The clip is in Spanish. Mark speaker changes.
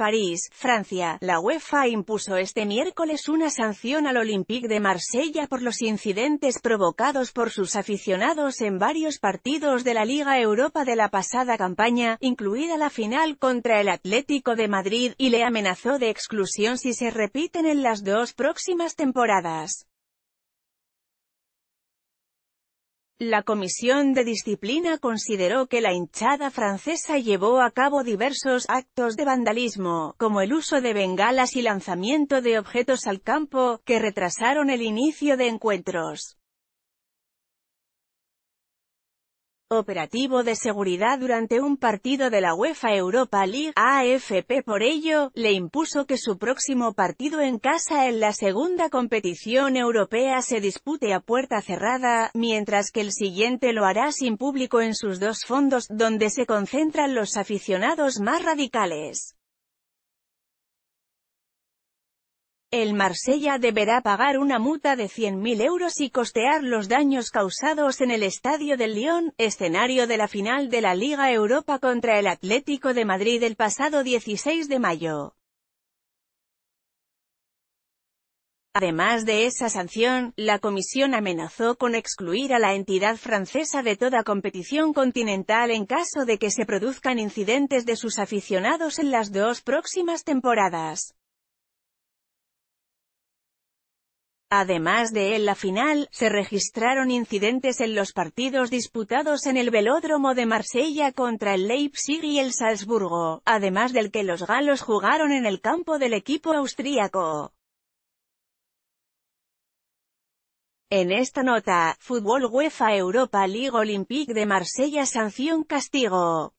Speaker 1: París, Francia, la UEFA impuso este miércoles una sanción al Olympique de Marsella por los incidentes provocados por sus aficionados en varios partidos de la Liga Europa de la pasada campaña, incluida la final contra el Atlético de Madrid, y le amenazó de exclusión si se repiten en las dos próximas temporadas. La Comisión de Disciplina consideró que la hinchada francesa llevó a cabo diversos actos de vandalismo, como el uso de bengalas y lanzamiento de objetos al campo, que retrasaron el inicio de encuentros. operativo de seguridad durante un partido de la UEFA Europa League, AFP por ello, le impuso que su próximo partido en casa en la segunda competición europea se dispute a puerta cerrada, mientras que el siguiente lo hará sin público en sus dos fondos, donde se concentran los aficionados más radicales. El Marsella deberá pagar una multa de 100.000 euros y costear los daños causados en el Estadio del Lyon, escenario de la final de la Liga Europa contra el Atlético de Madrid el pasado 16 de mayo. Además de esa sanción, la comisión amenazó con excluir a la entidad francesa de toda competición continental en caso de que se produzcan incidentes de sus aficionados en las dos próximas temporadas. Además de en la final, se registraron incidentes en los partidos disputados en el velódromo de Marsella contra el Leipzig y el Salzburgo, además del que los galos jugaron en el campo del equipo austríaco. En esta nota, Fútbol UEFA Europa League Olympique de Marsella sanción castigo.